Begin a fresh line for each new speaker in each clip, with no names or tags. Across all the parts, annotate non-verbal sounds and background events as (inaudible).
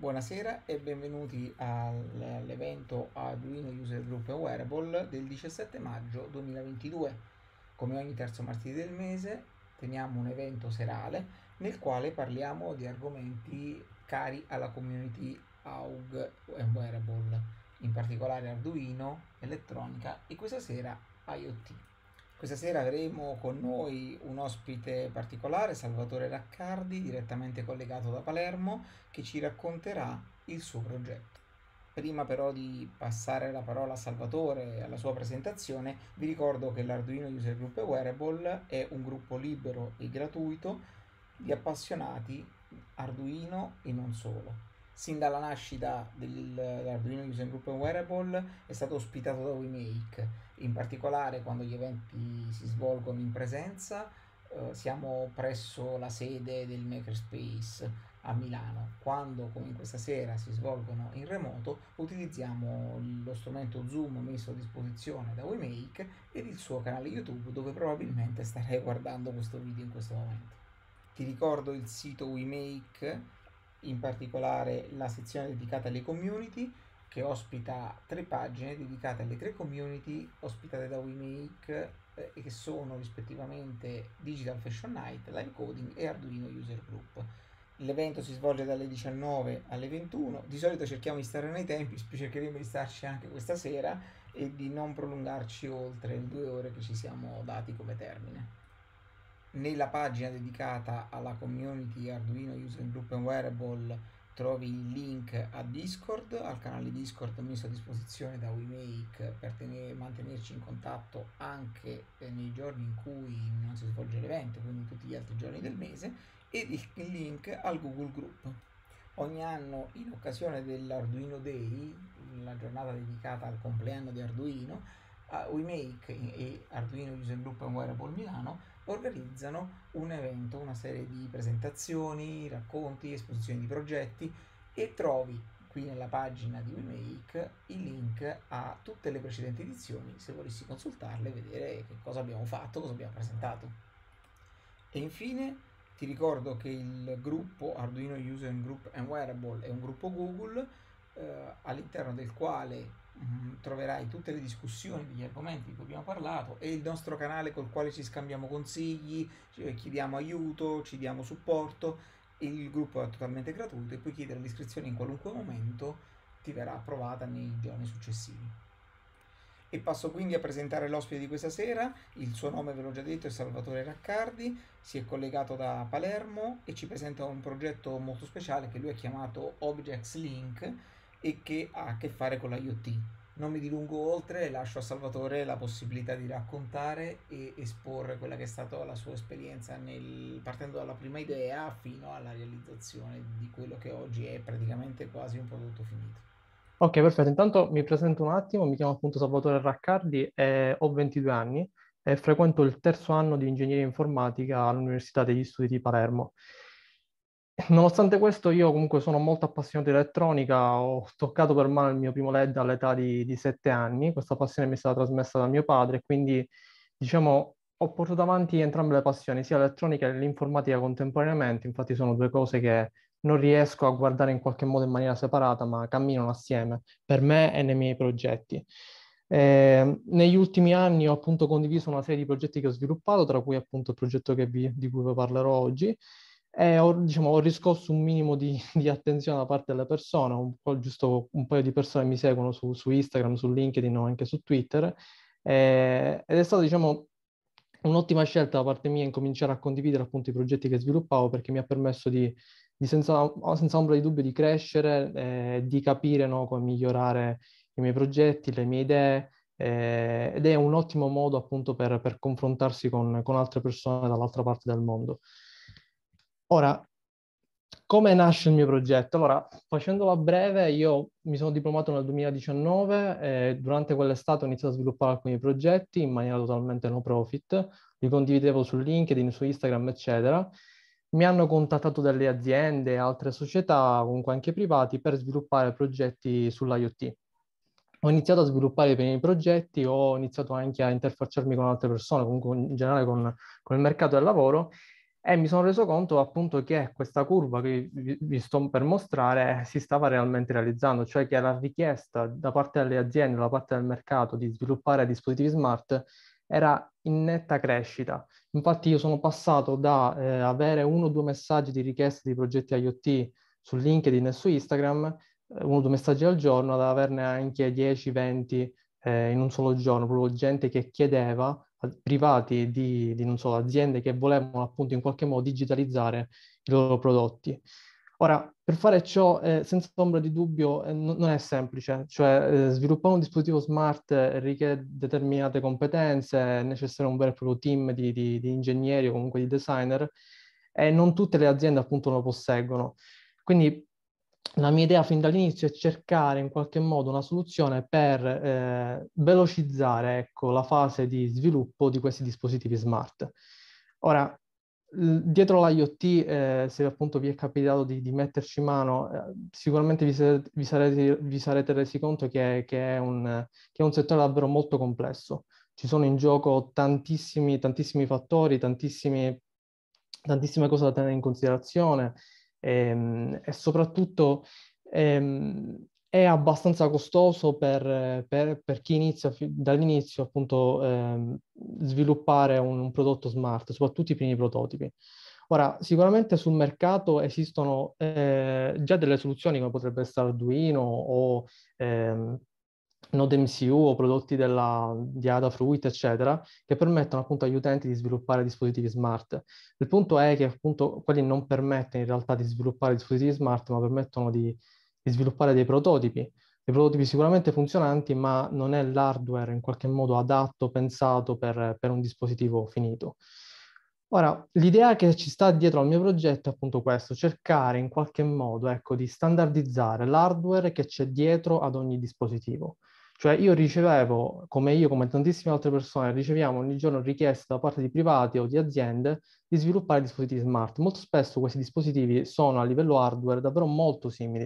Buonasera e benvenuti all'evento Arduino User Group Wearable del 17 maggio 2022. Come ogni terzo martedì del mese teniamo un evento serale nel quale parliamo di argomenti cari alla community AUG e Wearable, in particolare Arduino, elettronica e questa sera IoT. Questa sera avremo con noi un ospite particolare, Salvatore Raccardi, direttamente collegato da Palermo, che ci racconterà il suo progetto. Prima però di passare la parola a Salvatore e alla sua presentazione, vi ricordo che l'Arduino User Group Wearable è un gruppo libero e gratuito di appassionati Arduino e non solo sin dalla nascita dell'Arduino User Group Wearable è stato ospitato da WeMake in particolare quando gli eventi si svolgono in presenza, eh, siamo presso la sede del Makerspace a Milano. Quando, come in questa sera, si svolgono in remoto, utilizziamo lo strumento Zoom messo a disposizione da WeMake ed il suo canale YouTube dove probabilmente starei (laughs) guardando questo video in questo momento. Ti ricordo il sito WeMake, in particolare la sezione dedicata alle community, che ospita tre pagine dedicate alle tre community ospitate da WeMake eh, che sono rispettivamente Digital Fashion Night, Live Coding e Arduino User Group. L'evento si svolge dalle 19 alle 21, di solito cerchiamo di stare nei tempi, (laughs) cercheremo di starci anche questa sera e di non prolungarci oltre le due ore che ci siamo dati come termine. Nella pagina dedicata alla community Arduino User Group and Wearable trovi il link a Discord, al canale Discord messo a disposizione da WeMake per tenere, mantenerci in contatto anche eh, nei giorni in cui non si svolge l'evento, quindi tutti gli altri giorni del mese, e il link al Google Group. Ogni anno, in occasione dell'Arduino Day, la giornata dedicata al compleanno di Arduino, WeMake e Arduino User Group and Wearable Milano organizzano un evento, una serie di presentazioni, racconti, esposizioni di progetti e trovi qui nella pagina di WeMake il link a tutte le precedenti edizioni se volessi consultarle e vedere che cosa abbiamo fatto, cosa abbiamo presentato. E infine ti ricordo che il gruppo Arduino User Group and Wearable è un gruppo Google eh, all'interno del quale Mm, troverai tutte le discussioni degli argomenti di cui abbiamo parlato e il nostro canale col quale ci scambiamo consigli, ci chiediamo aiuto, ci diamo supporto. Il gruppo è totalmente gratuito e puoi chiedere l'iscrizione in qualunque momento, ti verrà approvata nei giorni successivi. E passo quindi a presentare l'ospite di questa sera, il suo nome ve l'ho già detto è Salvatore Raccardi, si è collegato da Palermo e ci presenta un progetto molto speciale che lui ha chiamato Objects Link, e che ha a che fare con l'IoT. Non mi dilungo oltre e lascio a Salvatore la possibilità di raccontare e esporre quella che è stata la sua esperienza nel, partendo dalla prima idea fino alla realizzazione di quello che oggi è praticamente quasi un prodotto finito.
Ok, perfetto. Intanto mi presento un attimo, mi chiamo appunto Salvatore Raccardi, eh, ho 22 anni e frequento il terzo anno di ingegneria informatica all'Università degli Studi di Palermo. Nonostante questo, io comunque sono molto appassionato di elettronica, ho toccato per mano il mio primo LED all'età di, di 7 anni, questa passione mi è stata trasmessa da mio padre, quindi diciamo ho portato avanti entrambe le passioni, sia l'elettronica che l'informatica contemporaneamente, infatti sono due cose che non riesco a guardare in qualche modo in maniera separata, ma camminano assieme per me e nei miei progetti. Eh, negli ultimi anni ho appunto condiviso una serie di progetti che ho sviluppato, tra cui appunto il progetto vi, di cui vi parlerò oggi, eh, ho, diciamo, ho, riscosso un minimo di, (laughs) di, attenzione da parte delle persone, un po' giusto un paio di persone mi seguono su, su Instagram, su LinkedIn o anche su Twitter, eh, ed è stata diciamo, un'ottima scelta da parte mia incominciare a condividere appunto i progetti che sviluppavo perché mi ha permesso di, di senza, senza, ombra di dubbio di crescere, eh, di capire no, come migliorare i miei progetti, le mie idee eh, ed è un ottimo modo appunto per, per confrontarsi con, con altre persone dall'altra parte del mondo. Ora, come nasce il mio progetto? Allora, facendolo a breve, io mi sono diplomato nel 2019 e durante quell'estate ho iniziato a sviluppare alcuni progetti in maniera totalmente no profit, li condividevo su LinkedIn, su Instagram, eccetera. Mi hanno contattato delle aziende altre società, comunque anche privati, per sviluppare progetti sull'IoT. Ho iniziato a sviluppare i primi progetti, ho iniziato anche a interfacciarmi con altre persone, comunque in generale con, con il mercato del lavoro e mi sono reso conto appunto che questa curva che vi, sto per mostrare eh, si stava realmente realizzando, cioè che la richiesta da parte delle aziende, da parte del mercato di sviluppare dispositivi smart era in netta crescita. Infatti io sono passato da eh, avere uno o due messaggi di richieste di progetti IoT su LinkedIn e su Instagram, eh, uno o due messaggi al giorno, ad averne anche 10-20 eh, in un solo giorno, proprio gente che chiedeva privati e di, di so, aziende che volevano appunto in qualche modo digitalizzare i loro prodotti. Ora, per fare ciò, eh, senza ombra di dubbio, eh, n- non è semplice, cioè eh, sviluppare un dispositivo smart eh, richiede determinate competenze, è necessario un vero e proprio team di, di, di ingegneri o comunque di designer e non tutte le aziende appunto lo posseggono. Quindi la mia idea fin dall'inizio è cercare in qualche modo una soluzione per eh, velocizzare ecco, la fase di sviluppo di questi dispositivi smart. Ora, dietro l'IoT, eh, se appunto vi è capitato di, di metterci mano, eh, sicuramente vi, se, vi, sarete, vi, sarete, resi conto che, che, è un, che, è un, settore davvero molto complesso. Ci sono in gioco tantissimi, tantissimi fattori, tantissime, tantissime cose da tenere in considerazione, e, ehm, e soprattutto ehm, è abbastanza costoso per, per, per chi inizia dall'inizio appunto ehm, sviluppare un, un, prodotto smart, soprattutto i primi prototipi. Ora, sicuramente sul mercato esistono eh, già delle soluzioni come potrebbe essere Arduino o ehm, MCU o prodotti della, di Adafruit, eccetera, che permettono appunto agli utenti di sviluppare dispositivi smart. Il punto è che appunto quelli non permettono in realtà di sviluppare dispositivi smart, ma permettono di, di sviluppare dei prototipi, dei prototipi sicuramente funzionanti, ma non è l'hardware in qualche modo adatto, pensato per, per un dispositivo finito. Ora, l'idea che ci sta dietro al mio progetto è appunto questo, cercare in qualche modo, ecco, di standardizzare l'hardware che c'è dietro ad ogni dispositivo. Cioè io ricevevo, come io, come tantissime altre persone, riceviamo ogni giorno richieste da parte di privati o di aziende di sviluppare dispositivi smart. Molto spesso questi dispositivi sono a livello hardware davvero molto simili.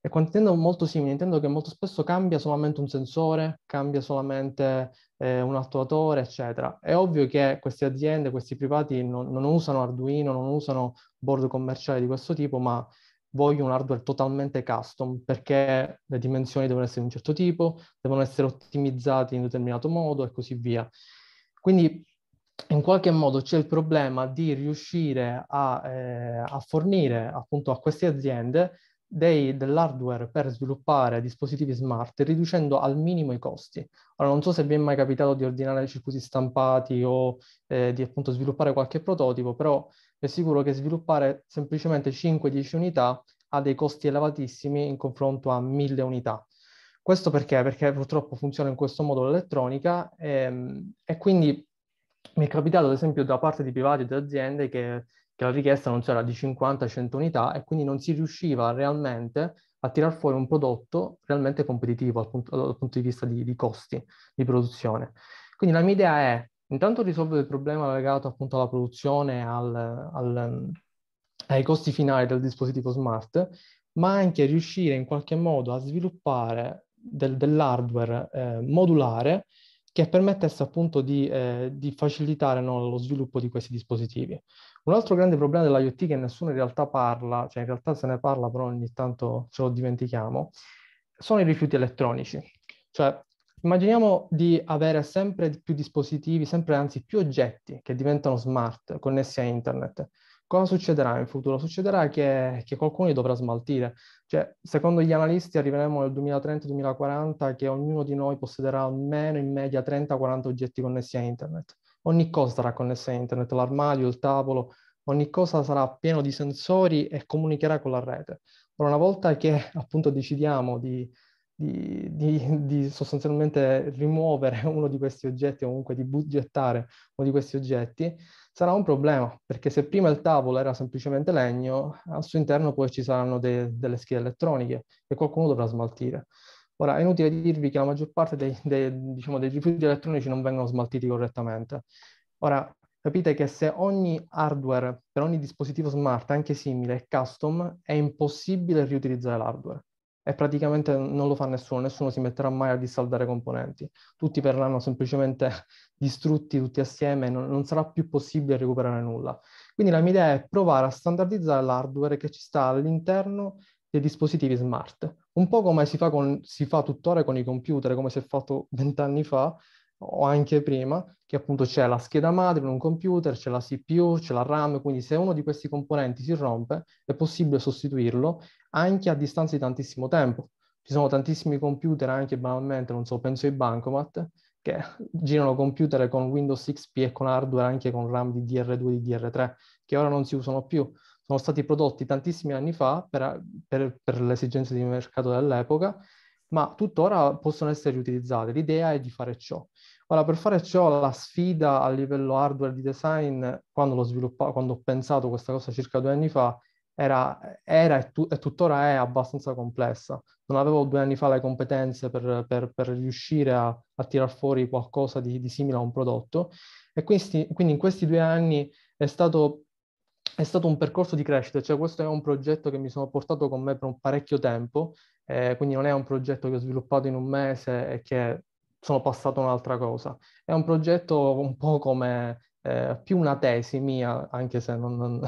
E quando intendo molto simili, intendo che molto spesso cambia solamente un sensore, cambia solamente eh, un attuatore, eccetera. È ovvio che queste aziende, questi privati non, non usano Arduino, non usano board commerciali di questo tipo, ma voglio un hardware totalmente custom perché le dimensioni devono essere di un certo tipo, devono essere ottimizzate in determinato modo e così via. Quindi in qualche modo c'è il problema di riuscire a, eh, a fornire appunto a queste aziende dei, dell'hardware per sviluppare dispositivi smart riducendo al minimo i costi. Allora non so se vi è mai capitato di ordinare circuiti stampati o eh, di appunto sviluppare qualche prototipo, però è sicuro che sviluppare semplicemente 5-10 unità ha dei costi elevatissimi in confronto a 1000 unità. Questo perché? Perché purtroppo funziona in questo modo l'elettronica e, ehm, e quindi mi è capitato ad esempio da parte di privati e di aziende che, che la richiesta non c'era di 50-100 unità e quindi non si riusciva realmente a tirar fuori un prodotto realmente competitivo dal punto, dal punto di vista di, di costi di produzione. Quindi la mia idea è Intanto risolvere il problema legato appunto alla produzione, al, al, ehm, ai costi finali del dispositivo smart, ma anche riuscire in qualche modo a sviluppare del, dell'hardware eh, modulare che permettesse appunto di, eh, di facilitare no, lo sviluppo di questi dispositivi. Un altro grande problema dell'IoT che nessuno in realtà parla, cioè in realtà se ne parla però ogni tanto ce lo dimentichiamo, sono i rifiuti elettronici. Cioè Immaginiamo di avere sempre più dispositivi, sempre anzi più oggetti che diventano smart, connessi a internet. Cosa succederà in futuro? Succederà che, che qualcuno li dovrà smaltire. Cioè, secondo gli analisti arriveremo nel 2030-2040 che ognuno di noi possederà almeno in media 30-40 oggetti connessi a internet. Ogni cosa sarà connessa a internet, l'armadio, il tavolo, ogni cosa sarà pieno di sensori e comunicherà con la rete. Allora, una volta che appunto decidiamo di di, di, (laughs) di, sostanzialmente rimuovere uno di questi oggetti o comunque di bugettare uno di questi oggetti, sarà un problema, perché se prima il tavolo era semplicemente legno, al suo interno poi ci saranno de, delle schede elettroniche che qualcuno dovrà smaltire. Ora, è inutile dirvi che la maggior parte dei, dei, diciamo, dei rifiuti elettronici non vengono smaltiti correttamente. Ora, capite che se ogni hardware per ogni dispositivo smart, anche simile, è custom, è impossibile riutilizzare l'hardware e praticamente non lo fa nessuno, nessuno si metterà mai a dissaldare componenti. Tutti verranno semplicemente (laughs) distrutti tutti assieme, non, non sarà più possibile recuperare nulla. Quindi la mia idea è provare a standardizzare l'hardware che ci sta all'interno dei dispositivi smart, un po' come si fa, con, si fa tuttora con i computer, come si è fatto vent'anni fa, o anche prima, che appunto c'è la scheda madre in un computer, c'è la CPU, c'è la RAM, quindi se uno di questi componenti si rompe è possibile sostituirlo anche a distanza di tantissimo tempo. Ci sono tantissimi computer anche banalmente, non so, penso ai bancomat, che girano computer con Windows XP e con hardware anche con RAM di dr 2 e dr 3 che ora non si usano più. Sono stati prodotti tantissimi anni fa per, per, per le esigenze di mercato dell'epoca, ma tuttora possono essere riutilizzati. L'idea è di fare ciò. Ora, per fare ciò, la sfida a livello hardware di design, quando l'ho quando ho pensato questa cosa circa due anni fa, era, era e, tu, e, tuttora è abbastanza complessa. Non avevo due anni fa le competenze per, per, per riuscire a, a tirar fuori qualcosa di, di, simile a un prodotto. E questi, quindi in questi due anni è stato, è stato, un percorso di crescita, cioè questo è un progetto che mi sono portato con me per un parecchio tempo, eh, quindi non è un progetto che ho sviluppato in un mese e che sono passato un'altra cosa. È un progetto un po' come eh, più una tesi mia, anche se non, non,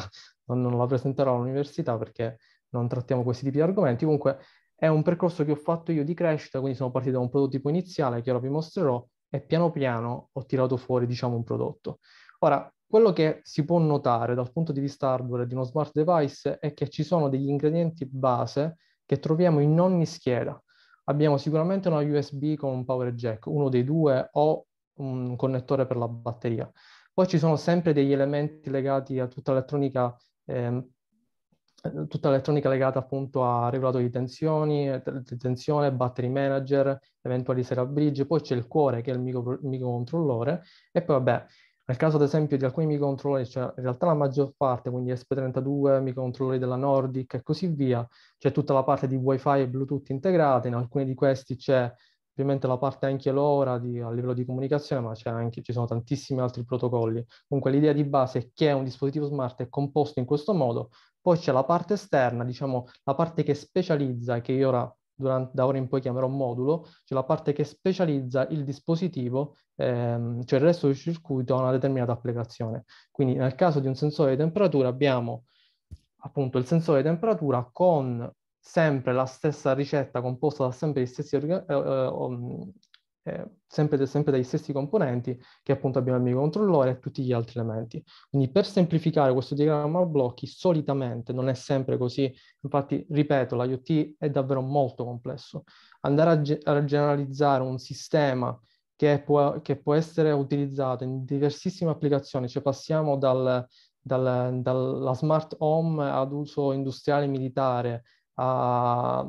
non la presenterò all'università perché non trattiamo questi tipi di argomenti. Comunque è un percorso che ho fatto io di crescita, quindi sono partito da un prototipo iniziale che ora vi mostrerò e piano piano ho tirato fuori, diciamo, un prodotto. Ora, quello che si può notare dal punto di vista hardware di uno smart device è che ci sono degli ingredienti base che troviamo in ogni scheda. Abbiamo sicuramente una USB con un power jack, uno dei due o un connettore per la batteria. Poi ci sono sempre degli elementi legati a tutta l'elettronica, eh, tutta l'elettronica legata appunto a regolatori di tensioni, di tensione, battery manager, eventuali sera bridge, poi c'è il cuore che è il micro, microcontrollore e poi vabbè nel caso ad esempio di alcuni microcontrollori, cioè in realtà la maggior parte, quindi SP32, microcontrollori della Nordic e così via, c'è tutta la parte di WiFi e Bluetooth integrate, in alcuni di questi c'è ovviamente la parte anche LoRa di, a livello di comunicazione, ma anche, ci sono tantissimi altri protocolli. Comunque l'idea di base è che un dispositivo smart è composto in questo modo, poi c'è la parte esterna, diciamo la parte che specializza, che io ora durante, da ora in poi chiamerò modulo, cioè la parte che specializza il dispositivo, ehm, cioè il resto del circuito a una determinata applicazione. Quindi nel caso di un sensore di temperatura abbiamo appunto il sensore di temperatura con sempre la stessa ricetta composta da sempre gli stessi orga- eh, eh eh, sempre, sempre dagli stessi componenti che appunto abbiamo il microcontrollore e tutti gli altri elementi. Quindi per semplificare questo diagramma a blocchi, solitamente non è sempre così, infatti ripeto, l'IoT è davvero molto complesso. Andare a, ge- a generalizzare un sistema che può, che può, essere utilizzato in diversissime applicazioni, cioè passiamo dal, dal, dalla smart home ad uso industriale militare a,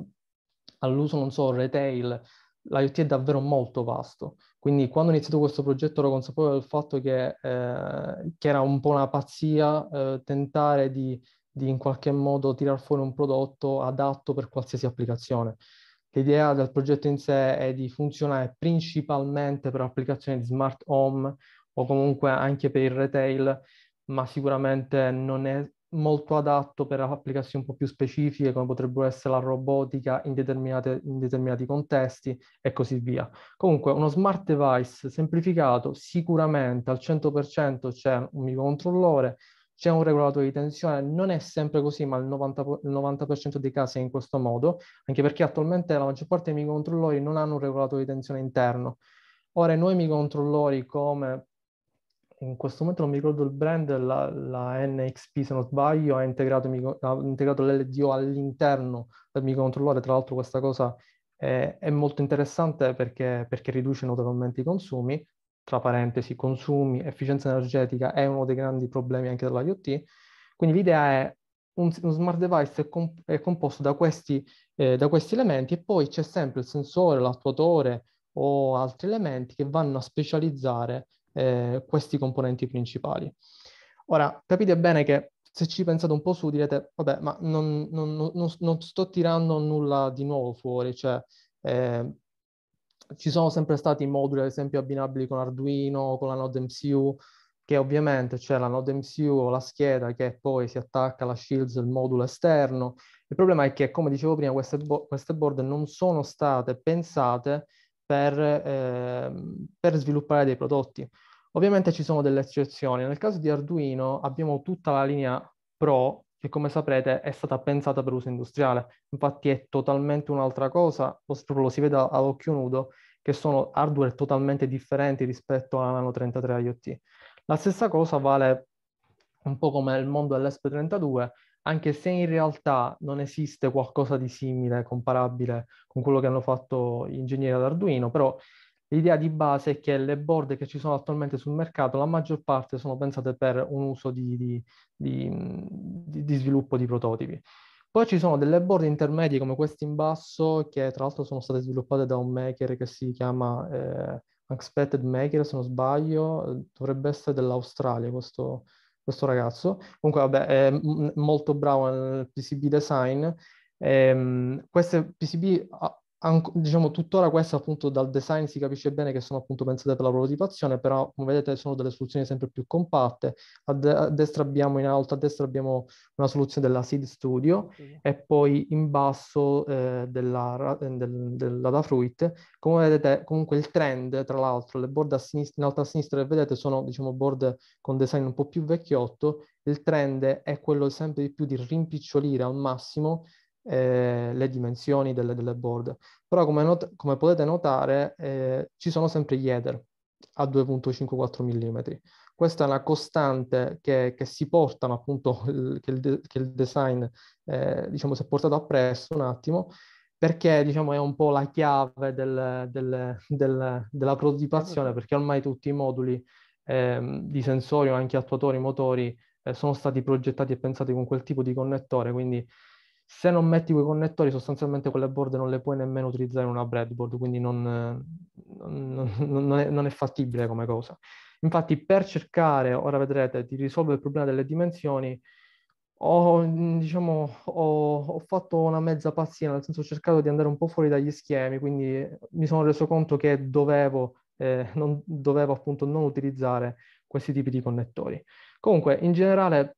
all'uso, non so, retail, l'IoT è davvero molto vasto. Quindi quando ho iniziato questo progetto ero consapevole del fatto che, eh, che era un po' una pazzia eh, tentare di, di, in qualche modo tirar fuori un prodotto adatto per qualsiasi applicazione. L'idea del progetto in sé è di funzionare principalmente per applicazioni di smart home o comunque anche per il retail, ma sicuramente non è molto adatto per applicazioni un po' più specifiche come potrebbero essere la robotica in, in, determinati contesti e così via. Comunque uno smart device semplificato sicuramente al 100% c'è un microcontrollore, c'è un regolatore di tensione, non è sempre così ma il 90%, il 90 dei casi è in questo modo, anche perché attualmente la maggior parte dei microcontrollori non hanno un regolatore di tensione interno. Ora i nuovi microcontrollori come in questo momento non mi ricordo il brand, la, la NXP se non sbaglio, ha integrato, ha integrato l'LDO all'interno del microcontrollore, tra l'altro questa cosa è, è molto interessante perché, perché riduce notevolmente i consumi, tra parentesi consumi, efficienza energetica è uno dei grandi problemi anche dell'IoT, quindi l'idea è un, un smart device è, comp- è composto da questi, eh, da questi elementi e poi c'è sempre il sensore, l'attuatore o altri elementi che vanno a specializzare eh, questi componenti principali. Ora, capite bene che se ci pensate un po' su direte, vabbè, ma non, non, non, non sto tirando nulla di nuovo fuori, cioè eh, ci sono sempre stati moduli, ad esempio, abbinabili con Arduino, con la Node MCU, che ovviamente c'è la Node MCU o la scheda che poi si attacca alla Shields, il modulo esterno. Il problema è che, come dicevo prima, queste, bo- queste board non sono state pensate per, eh, per sviluppare dei prodotti. Ovviamente ci sono delle eccezioni. Nel caso di Arduino abbiamo tutta la linea Pro che come saprete è stata pensata per uso industriale. Infatti è totalmente un'altra cosa, lo, proprio lo si vede all'occhio nudo, che sono hardware totalmente differenti rispetto alla Nano 33 IoT. La stessa cosa vale un po' come il mondo dell'ESP32, anche se in realtà non esiste qualcosa di simile, comparabile con quello che hanno fatto gli ingegneri ad Arduino, però L'idea di base è che le board che ci sono attualmente sul mercato, la maggior parte sono pensate per un uso di, di, di, di sviluppo di prototipi. Poi ci sono delle board intermedie come queste in basso, che tra l'altro sono state sviluppate da un maker che si chiama eh, Unexpected Maker, se non sbaglio, dovrebbe essere dell'Australia questo, questo ragazzo. Comunque, vabbè, è m- molto bravo nel PCB design. Ehm, queste PCB ah, diciamo tuttora questo appunto dal design si capisce bene che sono appunto pensate per la prototipazione, però come vedete sono delle soluzioni sempre più compatte. A, de- a destra abbiamo in alto, a destra abbiamo una soluzione della Seed Studio sì. e poi in basso eh, della, eh, del, della Come vedete comunque il trend, tra l'altro, le board sinist- in alto a sinistra che vedete sono diciamo board con design un po' più vecchiotto, il trend è quello sempre di più di rimpicciolire al massimo eh, le dimensioni delle, delle board. Però come, not- come potete notare eh, ci sono sempre gli header a 2.54 mm. Questa è una costante che, che si portano appunto, (laughs) il, che, il de- che, il design eh, diciamo si è portato appresso un attimo, perché diciamo è un po' la chiave del, del, del, della prototipazione, perché ormai tutti i moduli eh, di sensori o anche attuatori motori eh, sono stati progettati e pensati con quel tipo di connettore, quindi se non metti quei connettori, sostanzialmente quelle board non le puoi nemmeno utilizzare in una breadboard, quindi non, non, non, è, non, è, fattibile come cosa. Infatti, per cercare, ora vedrete, di risolvere il problema delle dimensioni, ho, diciamo, ho, ho fatto una mezza pazzia, nel senso ho cercato di andare un po' fuori dagli schemi, quindi mi sono reso conto che dovevo, eh, non, dovevo appunto non utilizzare questi tipi di connettori. Comunque, in generale,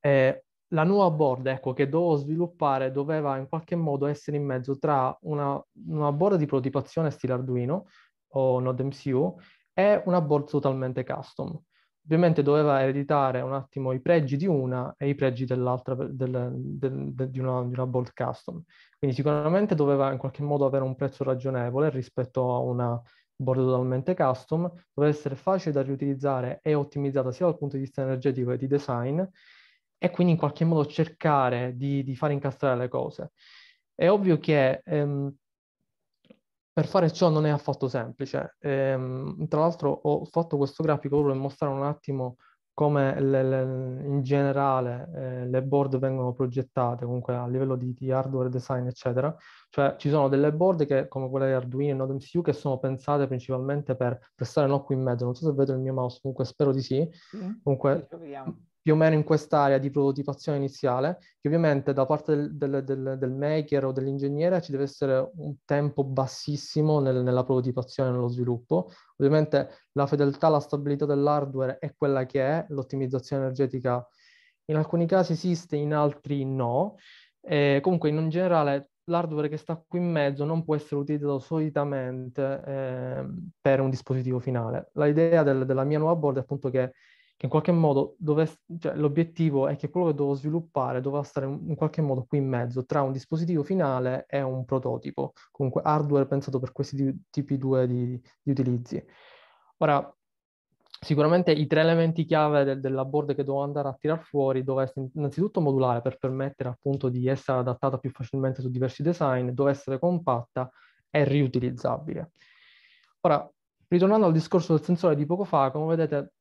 eh, la nuova board ecco, che dovevo sviluppare doveva in qualche modo essere in mezzo tra una, una board di prototipazione stile Arduino o NodeMCU e una board totalmente custom. Ovviamente doveva ereditare un attimo i pregi di una e i pregi dell'altra, del, del, de, di, una, di, una, board custom. Quindi sicuramente doveva in qualche modo avere un prezzo ragionevole rispetto a una board totalmente custom, doveva essere facile da riutilizzare e ottimizzata sia dal punto di vista energetico che di design, e quindi in qualche modo cercare di, di far incastrare le cose. È ovvio che ehm, per fare ciò non è affatto semplice. Ehm, tra l'altro ho fatto questo grafico per mostrare un attimo come le, le, in generale eh, le board vengono progettate, comunque a livello di, di, hardware design, eccetera. Cioè ci sono delle board che, come quella di Arduino e NodeMCU che sono pensate principalmente per, per un occhio in mezzo. Non so se vedo il mio mouse, comunque spero di sì. sì. Comunque, più o meno in quest'area di prototipazione iniziale, che ovviamente da parte del, del, del, del maker o dell'ingegnere ci deve essere un tempo bassissimo nel, nella prototipazione nello sviluppo. Ovviamente la fedeltà la stabilità dell'hardware è quella che è, l'ottimizzazione energetica in alcuni casi esiste, in altri no. E comunque in generale l'hardware che sta qui in mezzo non può essere utilizzato solitamente eh, per un dispositivo finale. L'idea della mia nuova board è appunto che in qualche modo dove, cioè, l'obiettivo è che quello che devo sviluppare dovrà stare in qualche modo qui in mezzo tra un dispositivo finale e un prototipo, comunque hardware pensato per questi tipi due di, di utilizzi. Ora, sicuramente i tre elementi chiave del, della board che devo andare a tirar fuori doveva essere innanzitutto modulare per permettere appunto di essere adattata più facilmente su diversi design, doveva essere compatta e riutilizzabile. Ora, ritornando al discorso del sensore di poco fa, come vedete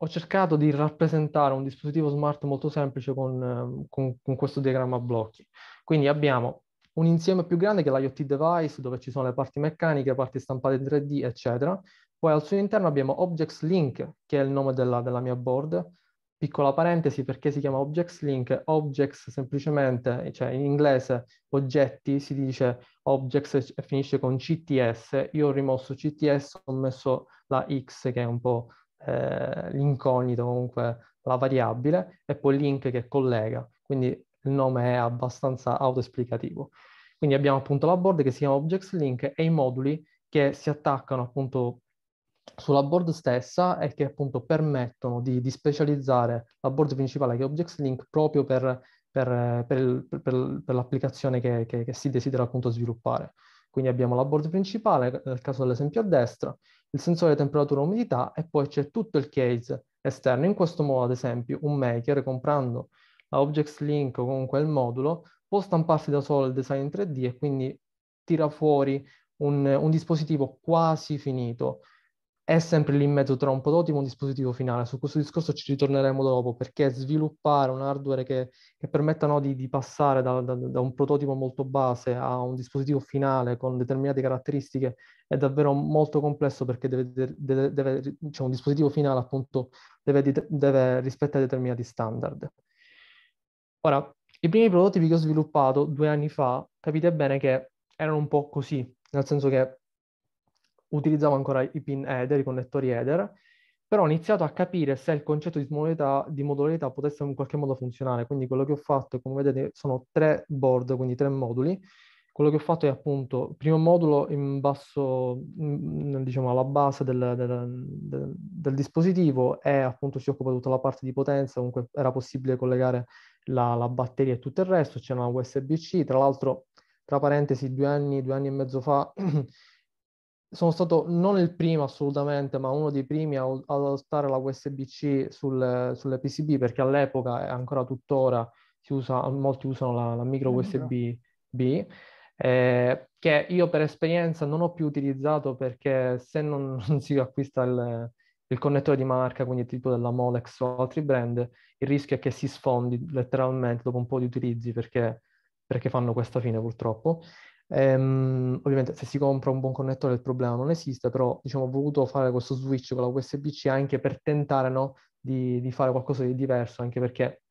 ho cercato di rappresentare un dispositivo smart molto semplice con, ehm, con, con questo diagramma a blocchi. Quindi abbiamo un insieme più grande che è l'IoT device, dove ci sono le parti meccaniche, parti stampate in 3D, eccetera. Poi al suo interno abbiamo Objects Link, che è il nome della, della mia board. Piccola parentesi, perché si chiama Objects Link? Objects semplicemente, cioè in inglese oggetti si dice Objects e finisce con CTS. Io ho rimosso CTS, ho messo la X che è un po' Eh, l'incognito, comunque la variabile, e poi il link che collega. Quindi il nome è abbastanza autoesplicativo. Quindi abbiamo appunto la board che si chiama Objects Link e i moduli che si attaccano appunto sulla board stessa e che appunto permettono di, di specializzare la board principale che è Objects Link proprio per, per, per, per l'applicazione che, che, che si desidera appunto sviluppare. Quindi abbiamo la board principale, nel caso dell'esempio a destra, il sensore temperatura e umidità e poi c'è tutto il case esterno. In questo modo, ad esempio, un maker comprando la Objects Link o comunque il modulo può stamparsi da solo il design in 3D e quindi tira fuori un, un dispositivo quasi finito. È sempre lì in mezzo tra un prototipo e un dispositivo finale. Su questo discorso ci ritorneremo dopo perché sviluppare un hardware che, che permetta no, di, di, passare da, da, da un prototipo molto base a un dispositivo finale con determinate caratteristiche è davvero molto complesso perché deve, deve, deve, cioè un dispositivo finale appunto deve, rispettare determinati standard. Ora, i primi prototipi che ho sviluppato due anni fa, capite bene che erano un po' così, nel senso che utilizzavo ancora i pin header, i connettori header, però ho iniziato a capire se il concetto di modalità, di modalità potesse in qualche modo funzionare. Quindi quello che ho fatto, come vedete, sono tre board, quindi tre moduli, quello che ho fatto è appunto il primo modulo in basso, in, diciamo alla base del, del, del, dispositivo e appunto si occupa tutta la parte di potenza, comunque era possibile collegare la, la batteria e tutto il resto, c'è una USB-C, tra l'altro tra parentesi due anni, due anni e mezzo fa (clears throat) sono stato non il primo assolutamente, ma uno dei primi ad adottare la USB-C sul, sulle PCB perché all'epoca e ancora tuttora si usa, molti usano la, la micro USB-B eh, che io per esperienza non ho più utilizzato perché se non, (laughs) non si acquista il, il, connettore di marca, quindi tipo della Molex o altri brand, il rischio è che si sfondi letteralmente dopo un po' di utilizzi perché, perché fanno questa fine purtroppo. Ehm, ovviamente se si compra un buon connettore il problema non esiste, però diciamo, ho voluto fare questo switch con la USB-C anche per tentare no, di, di fare qualcosa di diverso, anche perché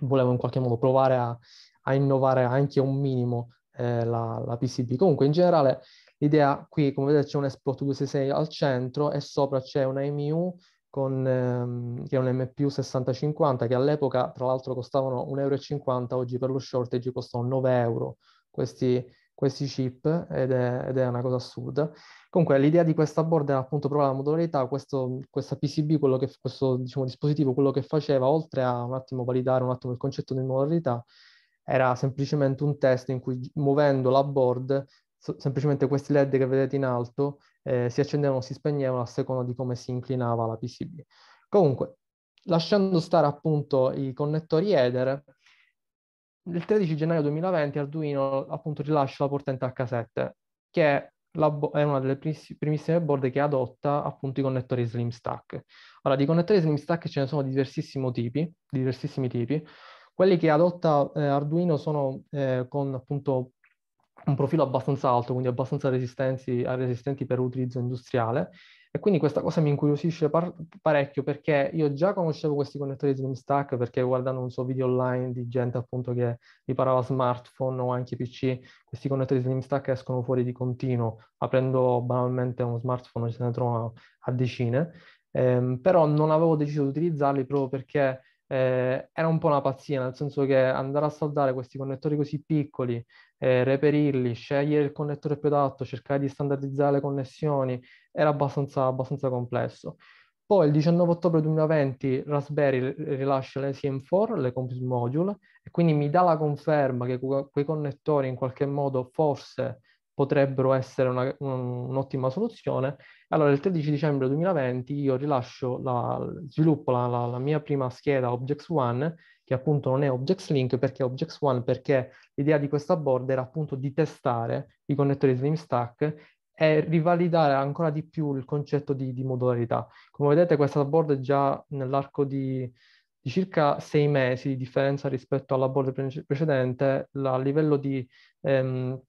volevo in qualche modo provare a, a innovare anche un minimo eh, la, la, PCB. Comunque in generale l'idea qui, come vedete, c'è un Explot 266 al centro e sopra c'è una MU con, ehm, che è un MPU 6050 che all'epoca tra l'altro costavano 1,50 euro, oggi per lo shortage costano 9 euro questi, questi chip ed è, ed è, una cosa assurda. Comunque l'idea di questa board era appunto provare la modularità, questo, questa PCB, che, questo diciamo, dispositivo, quello che faceva, oltre a un attimo validare un attimo il concetto di modularità, era semplicemente un test in cui muovendo la board, so- semplicemente questi LED che vedete in alto eh, si accendevano o si spegnevano a seconda di come si inclinava la PCB. Comunque, lasciando stare appunto i connettori Ether, il 13 gennaio 2020 Arduino appunto rilascia la portente H7, che bo- è una delle primissime board che adotta appunto i connettori Slim Stack. Ora, di connettori Slim Stack ce ne sono diversissimi tipi, diversissimi tipi quelli che adotta eh, Arduino sono eh, con appunto un profilo abbastanza alto, quindi abbastanza resistenti per utilizzo industriale. E quindi questa cosa mi incuriosisce par- parecchio perché io già conoscevo questi connettori Slimstack perché guardando un suo video online di gente appunto che riparava smartphone o anche PC, questi connettori Slimstack escono fuori di continuo, aprendo banalmente uno smartphone ce ne trovano a decine, ehm, però non avevo deciso di utilizzarli proprio perché eh, era un po' una pazzia, nel senso che andare a saldare questi connettori così piccoli, eh, reperirli, scegliere il connettore più adatto, cercare di standardizzare le connessioni, era abbastanza, abbastanza complesso. Poi il 19 ottobre 2020 Raspberry rilascia le l'ECM4, le Compute Module, e quindi mi dà la conferma che quei connettori in qualche modo forse potrebbero essere una, un, un'ottima soluzione. Allora il 13 dicembre 2020 io rilascio, la, sviluppo la, la, la mia prima scheda Objects One, che appunto non è Objects Link, perché Objects One? Perché l'idea di questa board era appunto di testare i connettori Slim Stack e rivalidare ancora di più il concetto di, di modularità. Come vedete questa board è già nell'arco di, di circa sei mesi di differenza rispetto alla board precedente, a livello di... Ehm,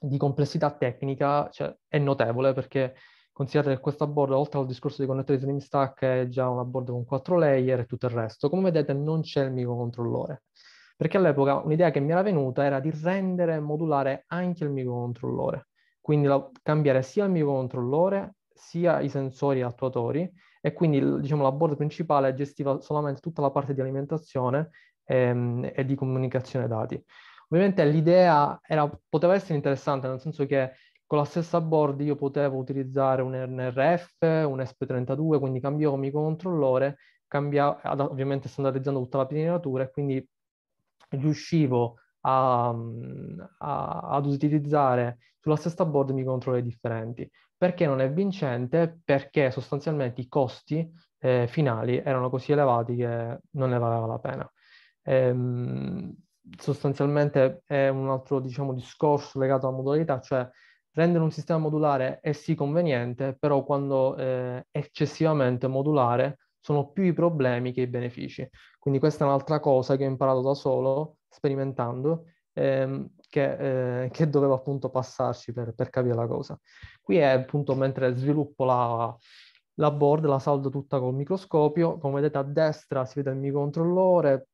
di complessità tecnica cioè, è notevole perché considerate che questa board, oltre al discorso di connettore di slim stack, è già una board con quattro layer e tutto il resto. Come vedete non c'è il microcontrollore, perché all'epoca un'idea che mi era venuta era di rendere modulare anche il microcontrollore, quindi la, cambiare sia il microcontrollore sia i sensori attuatori e quindi diciamo, la board principale gestiva solamente tutta la parte di alimentazione ehm, e di comunicazione dati. Ovviamente l'idea era, poteva essere interessante, nel senso che con la stessa board io potevo utilizzare un NRF, un SP32, quindi cambiavo il mio controllore, cambiavo, ovviamente standardizzando tutta la pininatura e quindi riuscivo a, a, ad utilizzare sulla stessa board microcontrollori differenti. Perché non è vincente? Perché sostanzialmente i costi eh, finali erano così elevati che non ne valeva la pena. Ehm, sostanzialmente è un altro diciamo, discorso legato alla modalità, cioè rendere un sistema modulare è sì conveniente, però quando eh, è eccessivamente modulare sono più i problemi che i benefici. Quindi questa è un'altra cosa che ho imparato da solo, sperimentando, ehm, che, eh, che, dovevo appunto passarci per, per, capire la cosa. Qui è appunto mentre sviluppo la, la board, la saldo tutta col microscopio, come vedete a destra si vede il mio controllore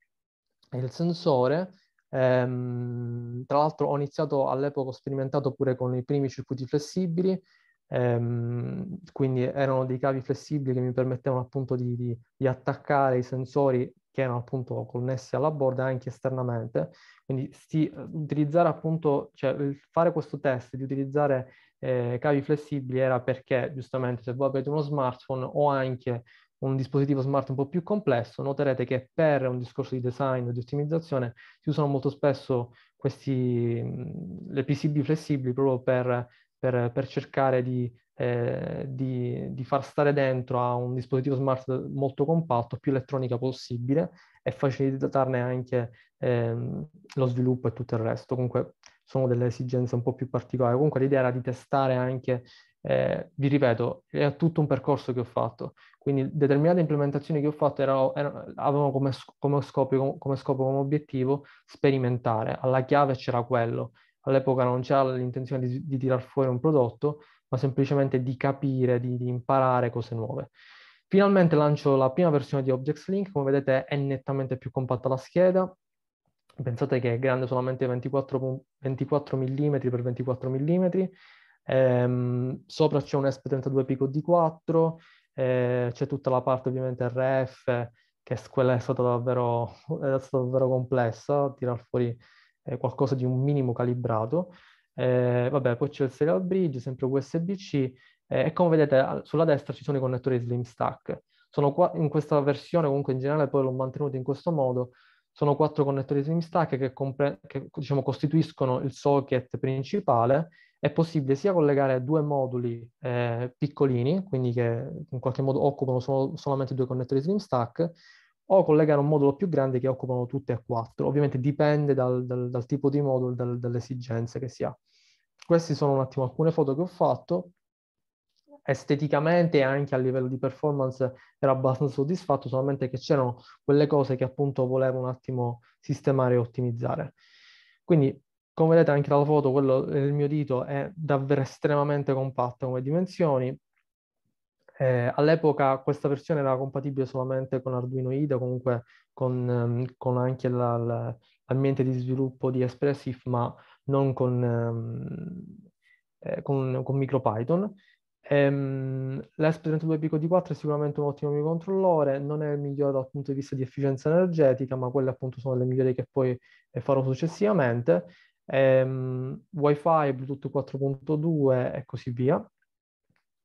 e il sensore, Ehm, tra l'altro ho iniziato all'epoca, ho sperimentato pure con i primi circuiti flessibili, ehm, quindi erano dei cavi flessibili che mi permettevano appunto di, di, di attaccare i sensori che erano appunto connessi alla board anche esternamente. Quindi sti, utilizzare appunto, cioè fare questo test di utilizzare eh, cavi flessibili era perché giustamente se voi avete uno smartphone o anche un dispositivo smart un po' più complesso, noterete che per un discorso di design o di ottimizzazione si usano molto spesso questi, le PCB flessibili proprio per, per, per cercare di, eh, di, di, far stare dentro a un dispositivo smart molto compatto, più elettronica possibile e facilitarne anche eh, lo sviluppo e tutto il resto. Comunque sono delle esigenze un po' più particolari. Comunque l'idea era di testare anche, eh, vi ripeto, è tutto un percorso che ho fatto. Quindi determinate implementazioni che ho fatto erano, erano, avevano come, come, scopo, come scopo, come obiettivo sperimentare. Alla chiave c'era quello. All'epoca non c'era l'intenzione di, di tirar fuori un prodotto, ma semplicemente di capire, di, di imparare cose nuove. Finalmente lancio la prima versione di Objects Link, come vedete è nettamente più compatta la scheda, pensate che è grande solamente 24, 24 mm x 24 mm, ehm, sopra c'è un SP32 Pico D4, eh, c'è tutta la parte ovviamente RF, che quella è stata davvero, è stata davvero complessa, tirar fuori eh, qualcosa di un minimo calibrato. Eh, vabbè, poi c'è il serial bridge, sempre USB-C, eh, e come vedete sulla destra ci sono i connettori Slim Stack. Sono qua, in questa versione, comunque in generale poi l'ho mantenuto in questo modo, sono quattro connettori slim stack che, compre- che diciamo, costituiscono il socket principale è possibile sia collegare due moduli eh, piccolini, quindi che in qualche modo occupano solo, solamente due connettori slim stack, o collegare un modulo più grande che occupano tutti e quattro. Ovviamente dipende dal, dal, dal tipo di modulo, dal, dalle esigenze che si ha. Queste sono un attimo alcune foto che ho fatto. Esteticamente e anche a livello di performance ero abbastanza soddisfatto, solamente che c'erano quelle cose che appunto volevo un attimo sistemare e ottimizzare. Quindi come vedete anche dalla foto, quello, il mio dito è davvero estremamente compatto come dimensioni. Eh, all'epoca questa versione era compatibile solamente con Arduino IDE, comunque con, ehm, con anche l'ambiente di sviluppo di Expressif, ma non con, ehm, eh, con, con MicroPython. Ehm, L'ESP32 Pico D4 è sicuramente un ottimo microcontrollore, non è il migliore dal punto di vista di efficienza energetica, ma quelle appunto sono le migliori che poi eh, farò successivamente ehm, wifi, bluetooth 4.2 e così via.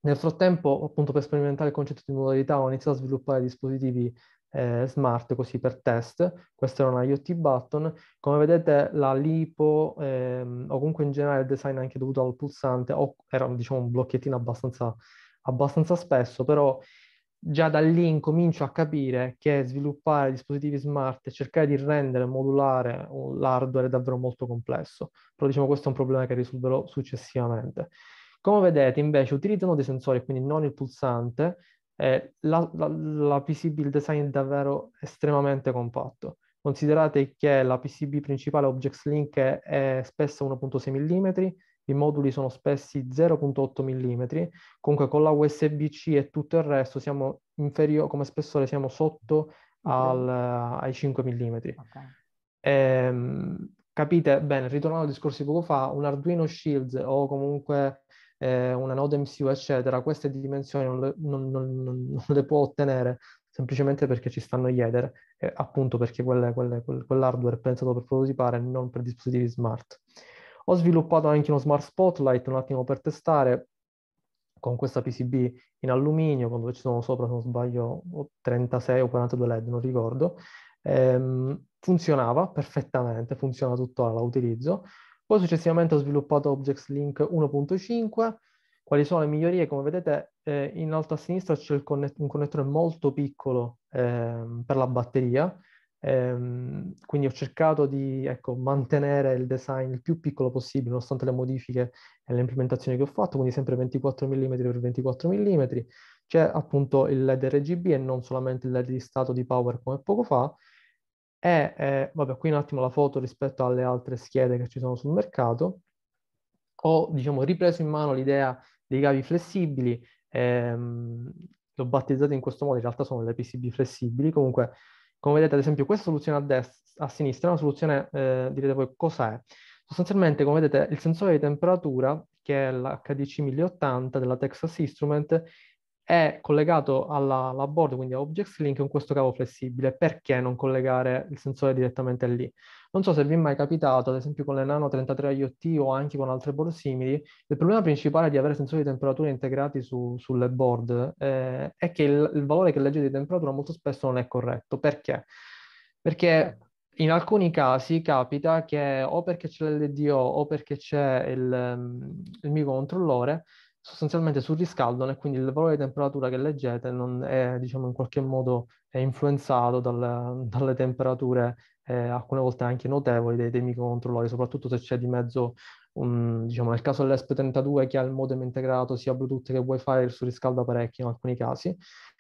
Nel frattempo, appunto per sperimentare il concetto di modalità, ho iniziato a sviluppare dispositivi eh, smart così per test. Questo era un IoT button. Come vedete la lipo ehm, o comunque in generale il design anche dovuto al pulsante o era diciamo un blocchettino abbastanza, abbastanza spesso, però già da lì incomincio a capire che sviluppare dispositivi smart e cercare di rendere modulare l'hardware è davvero molto complesso, però diciamo questo è un problema che risolverò successivamente. Come vedete invece utilizzano dei sensori, quindi non il pulsante, eh, la, la, la, PCB, il design è davvero estremamente compatto. Considerate che la PCB principale Objects Link è, è spessa 1.6 mm, i moduli sono spessi 0.8 mm, comunque con la USB-C e tutto il resto siamo inferiori, come spessore siamo sotto al, okay. ai 5 mm. Okay. E, capite bene, ritornando al discorso di poco fa, un Arduino Shield o comunque eh, una Node MCU, eccetera, queste dimensioni non le, non, non, non le, può ottenere semplicemente perché ci stanno gli header, eh, appunto perché quelle, quelle, quel, quell'hardware è pensato per prototipare non per dispositivi smart. Ho sviluppato anche uno smart spotlight un attimo per testare con questa PCB in alluminio, quando ci sono sopra, se non sbaglio, 36 o 42 LED, non ricordo. Ehm, funzionava perfettamente, funziona tuttora, la utilizzo. Poi successivamente ho sviluppato Objects Link 1.5. Quali sono le migliorie? Come vedete eh, in alto a sinistra c'è connet- un connettore molto piccolo eh, per la batteria, Ehm, quindi ho cercato di ecco, mantenere il design il più piccolo possibile, nonostante le modifiche e le implementazioni che ho fatto, quindi sempre 24 mm x 24 mm. C'è appunto il LED RGB e non solamente il LED di stato di power come poco fa. E eh, vabbè, qui un attimo la foto rispetto alle altre schede che ci sono sul mercato. Ho diciamo, ripreso in mano l'idea dei cavi flessibili, ehm, l'ho battezzato in questo modo, in realtà sono le PCB flessibili, comunque come vedete, ad esempio, questa soluzione a, destra, a sinistra è una soluzione, eh, direte voi, cos'è? Sostanzialmente, come vedete, il sensore di temperatura, che è l'HDC1080 della Texas Instrument, è collegato alla, alla board, quindi a Objects Link, in questo cavo flessibile. Perché non collegare il sensore direttamente lì? Non so se vi è mai capitato, ad esempio con le Nano 33 IoT o anche con altre board simili, il problema principale di avere sensori di temperatura integrati su, sulle board eh, è che il, il valore che legge di temperatura molto spesso non è corretto. Perché? Perché in alcuni casi capita che o perché c'è l'LDO o perché c'è il, mm, il microcontrollore, sostanzialmente surriscaldano e quindi il valore di temperatura che leggete non è, diciamo, in qualche modo influenzato dal, dalle temperature, eh, alcune volte anche notevoli, dei, dei microcontrollori, soprattutto se c'è di mezzo, un, diciamo, nel caso dell'ESP32 che ha il modem integrato sia Bluetooth che Wi-Fi, il surriscalda parecchio in alcuni casi.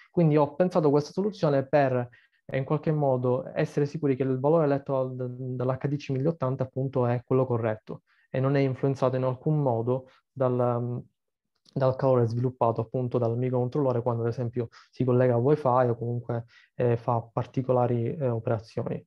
Quindi ho pensato questa soluzione per eh, in qualche modo essere sicuri che il valore letto dall'HDC1080 appunto è quello corretto e non è influenzato in alcun modo dal, dal calore sviluppato appunto dal microcontrollore quando ad esempio si collega a wifi o comunque eh, fa particolari eh, operazioni.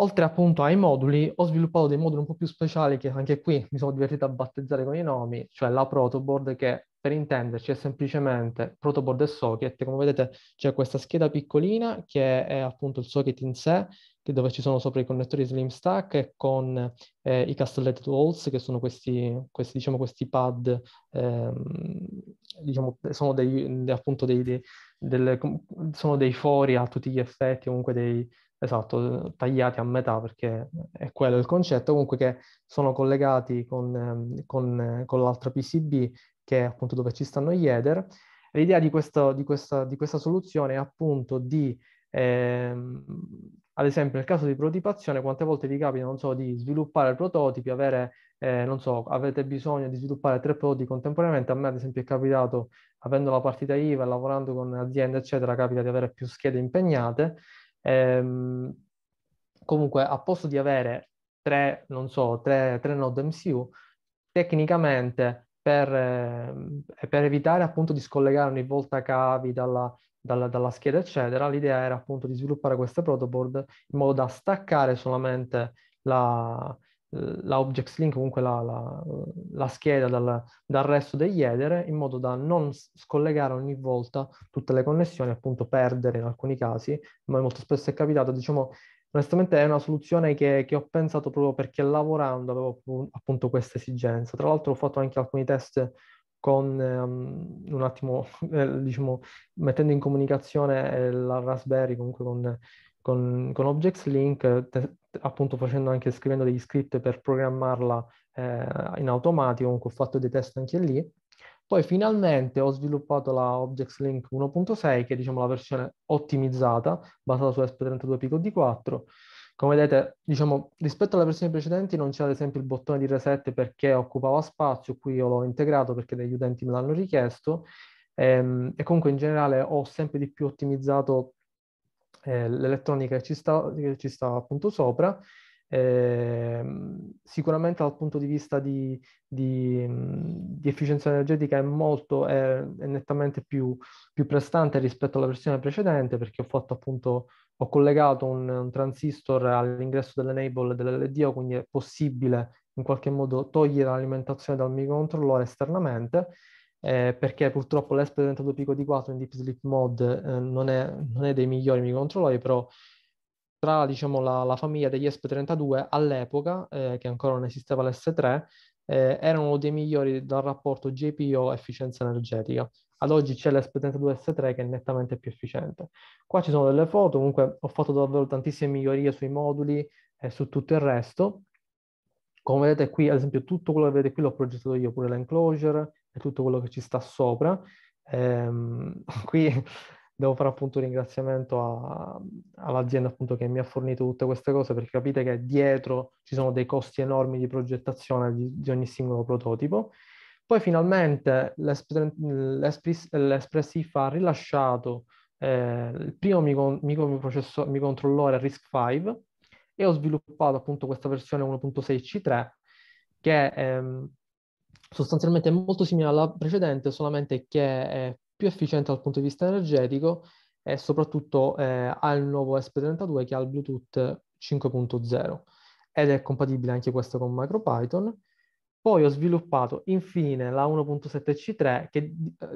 Oltre appunto ai moduli, ho sviluppato dei moduli un po' più speciali che anche qui mi sono divertito a battezzare con i nomi, cioè la protoboard che per intenderci è semplicemente protoboard e socket. Come vedete c'è questa scheda piccolina che è appunto il socket in sé dove ci sono sopra i connettori Slim Stack e con eh, i castellated walls, che sono questi, questi, diciamo, questi pad, ehm, diciamo, sono dei, de, appunto dei, dei, delle, sono dei fori a tutti gli effetti, comunque dei, esatto, tagliati a metà perché è quello il concetto, comunque che sono collegati con, ehm, con, con l'altra PCB che è appunto dove ci stanno gli header. L'idea di, di, di, questa, soluzione è appunto di eh, ad esempio nel caso di prototipazione, quante volte vi capita, non so, di sviluppare prototipi, avere, eh, non so, avete bisogno di sviluppare tre prodotti contemporaneamente, a me ad esempio è capitato, avendo la partita IVA, lavorando con aziende, eccetera, capita di avere più schede impegnate, ehm, comunque a posto di avere tre, non so, tre, tre node MCU, tecnicamente per, eh, per, evitare appunto di scollegare ogni volta cavi dalla, dalla, dalla, scheda, eccetera. L'idea era appunto di sviluppare queste protoboard in modo da staccare solamente la, la objects link, comunque la, la, la scheda dal, dal, resto degli header, in modo da non scollegare ogni volta tutte le connessioni, appunto perdere in alcuni casi, ma molto spesso è capitato, diciamo, onestamente è una soluzione che, che ho pensato proprio perché lavorando avevo appunto questa esigenza. Tra l'altro ho fatto anche alcuni test con um, un attimo, (laughs) eh, diciamo, mettendo in comunicazione eh, la Raspberry comunque con, con, con Objects Link, te, appunto facendo anche, scrivendo degli script per programmarla eh, in automatico, comunque ho fatto dei test anche lì. Poi finalmente ho sviluppato la Objects Link 1.6, che è diciamo, la versione ottimizzata, basata su SP32 Pico D4, come vedete, diciamo, rispetto alle versioni precedenti non c'è ad esempio il bottone di reset perché occupava spazio, qui io l'ho integrato perché degli utenti me l'hanno richiesto, ehm, e comunque in generale ho sempre di più ottimizzato eh, l'elettronica che ci, sta, che ci sta appunto sopra, eh, sicuramente dal punto di vista di, di, di efficienza energetica è molto, è, è nettamente più, più, prestante rispetto alla versione precedente perché ho fatto appunto ho collegato un, un transistor all'ingresso dell'enable dell'LDO, quindi è possibile in qualche modo togliere l'alimentazione dal microcontrollore esternamente, eh, perché purtroppo l'ESP32 Pico D4 in Deep Sleep Mode eh, non, è, non, è, dei migliori microcontrollori, però tra diciamo, la, la, famiglia degli ESP32 all'epoca, eh, che ancora non esisteva l'S3, eh, erano dei migliori dal rapporto GPO-efficienza energetica. Ad oggi c'è l'S72S3 che è nettamente più efficiente. Qua ci sono delle foto, comunque ho fatto davvero tantissime migliorie sui moduli e su tutto il resto. Come vedete qui, ad esempio, tutto quello che vedete qui l'ho progettato io, pure l'enclosure e tutto quello che ci sta sopra. Ehm, (laughs) qui devo fare appunto un ringraziamento all'azienda appunto che mi ha fornito tutte queste cose perché capite che dietro ci sono dei costi enormi di progettazione di, di ogni singolo prototipo poi finalmente l'Espressif ha rilasciato eh, il primo micro, micro microcontrollore RISC-V e ho sviluppato appunto questa versione 1.6C3 che ehm, sostanzialmente è molto simile alla precedente, solamente che è più efficiente dal punto di vista energetico e soprattutto eh, ha il nuovo SP32 che ha il Bluetooth 5.0 ed è compatibile anche questo con MicroPython poi ho sviluppato infine la 1.7C3 che eh,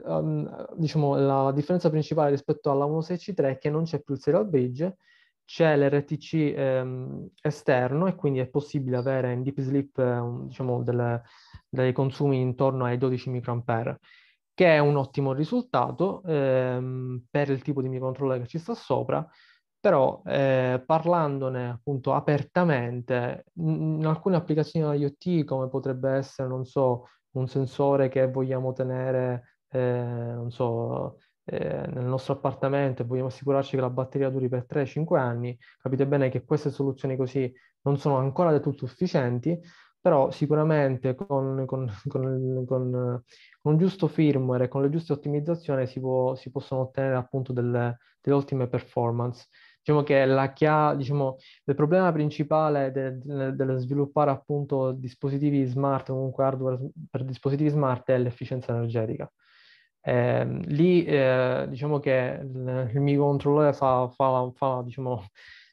ehm, diciamo la differenza principale rispetto alla 1.6C3 è che non c'è più il serial bridge, c'è l'RTC ehm, esterno e quindi è possibile avere in deep sleep eh, diciamo delle, dei consumi intorno ai 12 microampere che è un ottimo risultato ehm, per il tipo di microcontroller che ci sta sopra però eh, parlandone appunto apertamente, in alcune applicazioni IoT come potrebbe essere, non so, un sensore che vogliamo tenere, eh, non so, eh, nel nostro appartamento e vogliamo assicurarci che la batteria duri per 3-5 anni, capite bene che queste soluzioni così non sono ancora del tutto sufficienti, però sicuramente con, con, (laughs) con, con un giusto firmware e con le giuste ottimizzazioni si, può, si possono ottenere appunto delle, delle ottime performance. Diciamo che la chiave, diciamo, il problema principale de- de- sviluppare appunto dispositivi smart, comunque hardware per dispositivi smart, è l'efficienza energetica. Eh, lì eh, diciamo che il, il controllore fa, fa, fa diciamo,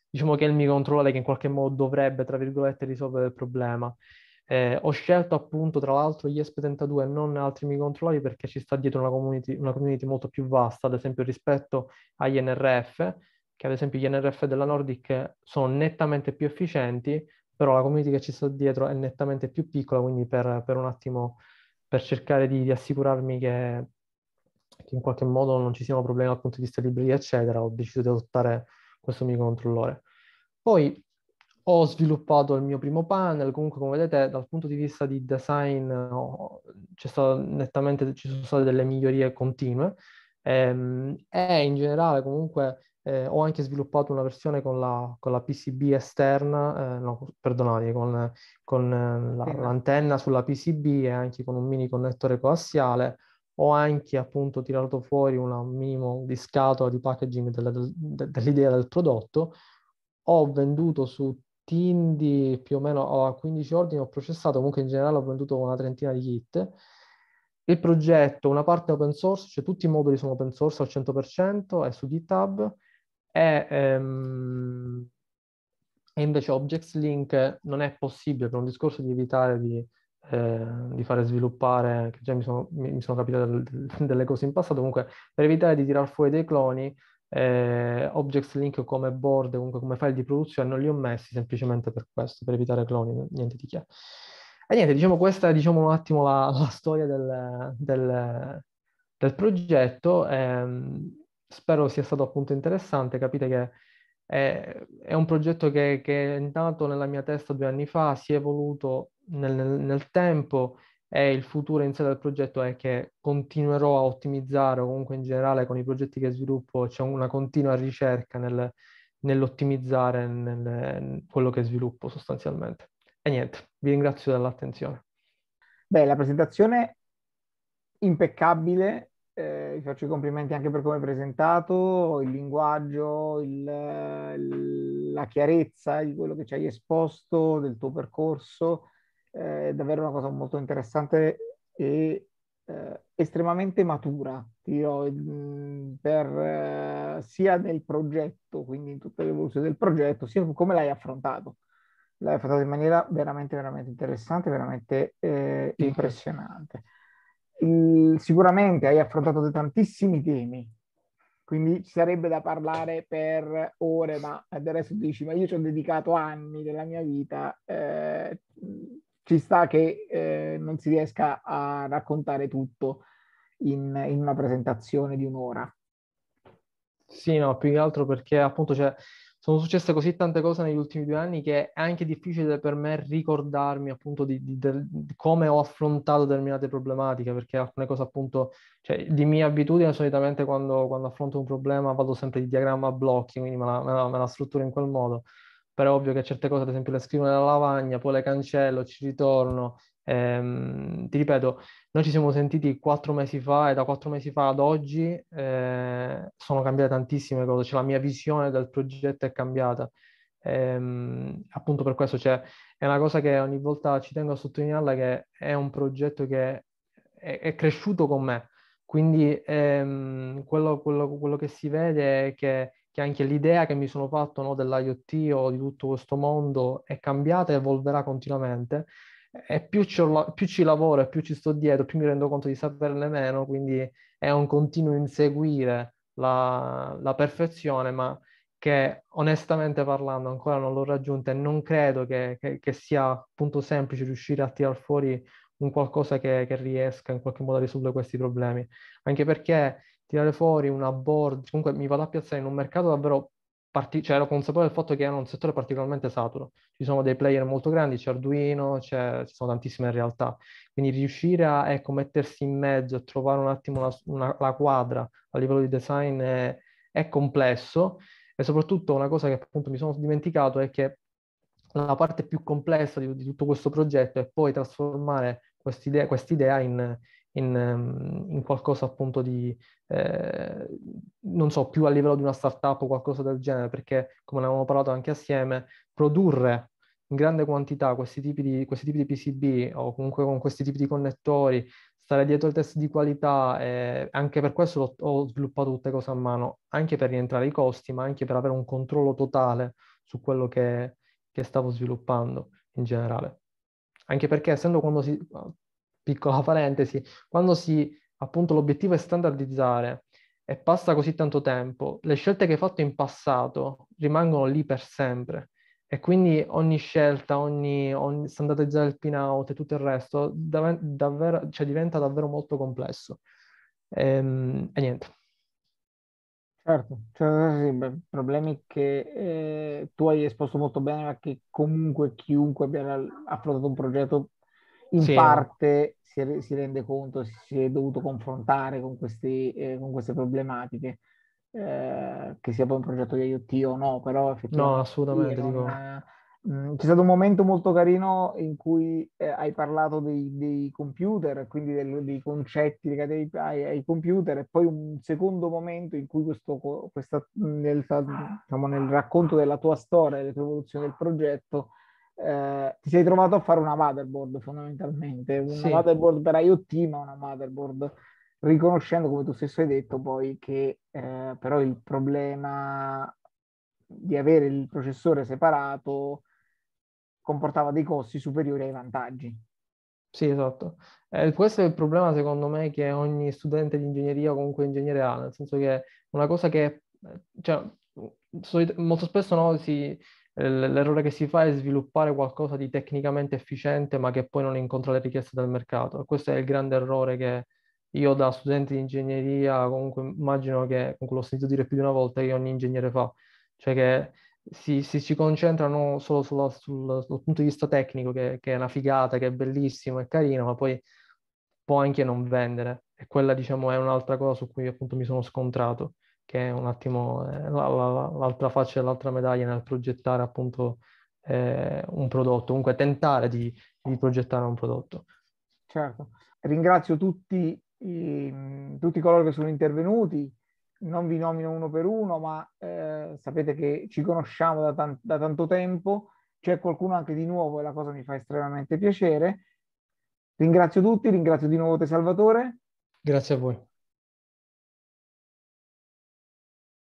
diciamo che è il mio controllore che in qualche modo dovrebbe, tra virgolette, risolvere il problema. Eh, ho scelto appunto tra l'altro gli ESP32 e non altri microcontrollori perché ci sta dietro una community, una community molto più vasta, ad esempio rispetto agli NRF, che ad esempio gli NRF della Nordic sono nettamente più efficienti, però la community che ci sta dietro è nettamente più piccola, quindi per, per un attimo, per cercare di, di assicurarmi che, che, in qualche modo non ci siano problemi dal punto di vista libreria, eccetera, ho deciso di adottare questo microcontrollore. Poi ho sviluppato il mio primo panel, comunque come vedete dal punto di vista di design no, ci sono state delle migliorie continue, ehm, e in generale comunque eh, ho anche sviluppato una versione con la, con la PCB esterna, eh, no, perdonate, con, con ehm, la, l'antenna sulla PCB e anche con un mini connettore coassiale. Ho anche appunto tirato fuori una minimo di scatola di packaging della, de, dell'idea del prodotto. Ho venduto su Tindi più o meno a 15 ordini, ho processato, comunque in generale ho venduto una trentina di kit. Il progetto, una parte open source, cioè tutti i moduli sono open source al 100%, è su GitHub e, ehm, e invece Objects Link non è possibile per un discorso di evitare di, eh, di fare sviluppare, che già mi sono, mi, mi sono capitate delle cose in passato, comunque per evitare di tirar fuori dei cloni, eh, Objects Link come board, comunque come file di produzione, non li ho messi semplicemente per questo, per evitare cloni, niente di che. E niente, diciamo questa è diciamo, un attimo la, la storia del, del, del progetto. Ehm, spero sia stato appunto interessante, capite che è, è un progetto che, che, è nato nella mia testa due anni fa, si è evoluto nel, nel tempo e il futuro in sé del progetto è che continuerò a ottimizzare o comunque in generale con i progetti che sviluppo c'è una continua ricerca nel, nell'ottimizzare nel, quello che sviluppo sostanzialmente. E niente, vi ringrazio dell'attenzione.
Beh, la presentazione impeccabile, eh, vi faccio i complimenti anche per come è presentato, il linguaggio, il, la chiarezza di quello che ci hai esposto, del tuo percorso, eh, è davvero una cosa molto interessante e eh, estremamente matura, dirò, mm, per, eh, sia nel progetto, quindi in tutta l'evoluzione del progetto, sia come l'hai affrontato. L'hai affrontato in maniera veramente, veramente interessante, veramente eh, impressionante sicuramente hai affrontato tantissimi temi, quindi ci sarebbe da parlare per ore, ma adesso dici, ma io ci ho dedicato anni della mia vita, eh, ci sta che eh, non si riesca a raccontare tutto in, in una presentazione di un'ora.
Sì, no, più che altro perché appunto c'è... Cioè sono successe così tante cose negli ultimi due anni che è anche difficile per me ricordarmi appunto di, di, di come ho affrontato determinate problematiche, perché alcune cose appunto, cioè di mia abitudine solitamente quando, quando affronto un problema vado sempre di diagramma a blocchi, quindi me la, me, la, me la, strutturo in quel modo, però è ovvio che certe cose, ad esempio le scrivo nella lavagna, poi le cancello, ci ritorno, Ehm, ti ripeto, noi ci siamo sentiti quattro mesi fa e da quattro mesi fa ad oggi eh, sono cambiate tantissime cose, cioè la mia visione del progetto è cambiata. Ehm, appunto per questo cioè, è una cosa che ogni volta ci tengo a sottolinearla che è un progetto che è, è cresciuto con me. Quindi ehm, quello, quello, quello, che si vede è che, che, anche l'idea che mi sono fatto no, dell'IoT o di tutto questo mondo è cambiata e evolverà continuamente e più ci, più ci, lavoro e più ci sto dietro, più mi rendo conto di saperne meno, quindi è un continuo inseguire la, la perfezione, ma che onestamente parlando ancora non l'ho raggiunta e non credo che, che, che sia appunto semplice riuscire a tirar fuori un qualcosa che, che, riesca in qualche modo a risolvere questi problemi, anche perché tirare fuori una board, comunque mi vado a piazzare in un mercato davvero parti- cioè ero consapevole del fatto che era un settore particolarmente saturo. Ci sono dei player molto grandi, c'è Arduino, c'è, ci sono tantissime realtà. Quindi riuscire a ecco, mettersi in mezzo, e trovare un attimo la, una, la quadra a livello di design è, è complesso e soprattutto una cosa che appunto mi sono dimenticato è che la parte più complessa di, di tutto questo progetto è poi trasformare quest'idea, quest'idea in, in, ehm, in, qualcosa appunto di, eh, non so, più a livello di una startup o qualcosa del genere, perché come ne avevamo parlato anche assieme, produrre in grande quantità questi tipi di, questi tipi di PCB o comunque con questi tipi di connettori, stare dietro ai test di qualità, eh, anche per questo ho sviluppato tutte cose a mano, anche per rientrare i costi, ma anche per avere un controllo totale su quello che, che stavo sviluppando in generale. Anche perché essendo quando si, piccola parentesi, quando si appunto l'obiettivo è standardizzare e passa così tanto tempo, le scelte che hai fatto in passato rimangono lì per sempre. E quindi ogni scelta, ogni, ogni standardizzare il pin out e tutto il resto dav- davvero, cioè, diventa davvero molto complesso.
Ehm, e niente. Certo, cioè, sì, problemi che eh, tu hai esposto molto bene, ma che comunque chiunque abbia affrontato un progetto in sì. parte si, re, si, rende conto, si è dovuto confrontare con, questi, eh, con queste problematiche, eh, che sia poi un progetto di IoT o no, però effettivamente... No, assolutamente. Non, mh, mm, c'è stato un momento molto carino in cui eh, hai parlato dei, dei computer, quindi del, dei concetti legati ai, ai, computer, e poi un secondo momento in cui questo, questa, mm, nel, diciamo, nel racconto della tua storia, e dell'evoluzione del progetto, eh, ti sei trovato a fare una motherboard fondamentalmente, una sì. motherboard per IoT, ma una motherboard riconoscendo, come tu stesso hai detto, poi che eh, però il problema di avere il processore separato comportava dei costi superiori ai vantaggi.
Sì, esatto. Eh, questo è il problema, secondo me, che ogni studente di ingegneria o comunque ingegnere ha, nel senso che una cosa che, eh, cioè, molto spesso no, si, L'errore che si fa è sviluppare qualcosa di tecnicamente efficiente ma che poi non incontra le richieste del mercato. questo è il grande errore che io da studente di ingegneria comunque immagino che, comunque l'ho sentito dire più di una volta, che ogni ingegnere fa. Cioè che si, si, si concentrano solo sulla, sul, sul, punto di vista tecnico, che, che, è una figata, che è bellissimo, è carino, ma poi può anche non vendere. E quella, diciamo, è un'altra cosa su cui appunto mi sono scontrato che è un attimo eh, l'altra faccia dell'altra medaglia nel progettare appunto eh, un prodotto, comunque tentare di, di, progettare
un prodotto. Certo, ringrazio tutti, i, tutti coloro che sono intervenuti, non vi nomino uno per uno, ma eh, sapete che ci conosciamo da, tan- da tanto tempo, c'è qualcuno anche di nuovo e la cosa mi fa estremamente piacere. Ringrazio tutti, ringrazio di nuovo te Salvatore. Grazie a voi.